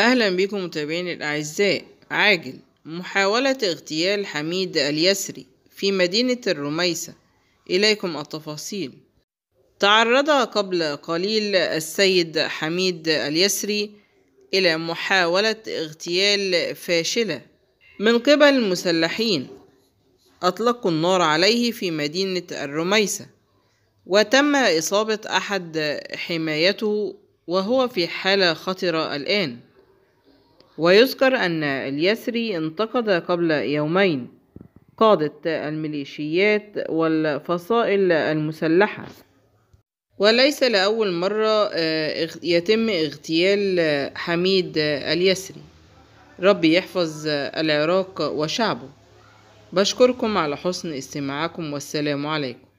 أهلا بكم متابعين الأعزاء عاجل محاولة اغتيال حميد اليسري في مدينة الرميسة إليكم التفاصيل تعرض قبل قليل السيد حميد اليسري إلى محاولة اغتيال فاشلة من قبل المسلحين أطلقوا النار عليه في مدينة الرميسة وتم إصابة أحد حمايته وهو في حالة خطرة الآن ويذكر أن اليسري انتقد قبل يومين قادة الميليشيات والفصائل المسلحة وليس لأول مرة آه، يتم اغتيال آه، حميد آه، اليسري ربي يحفظ العراق وشعبه بشكركم على حسن استماعكم والسلام عليكم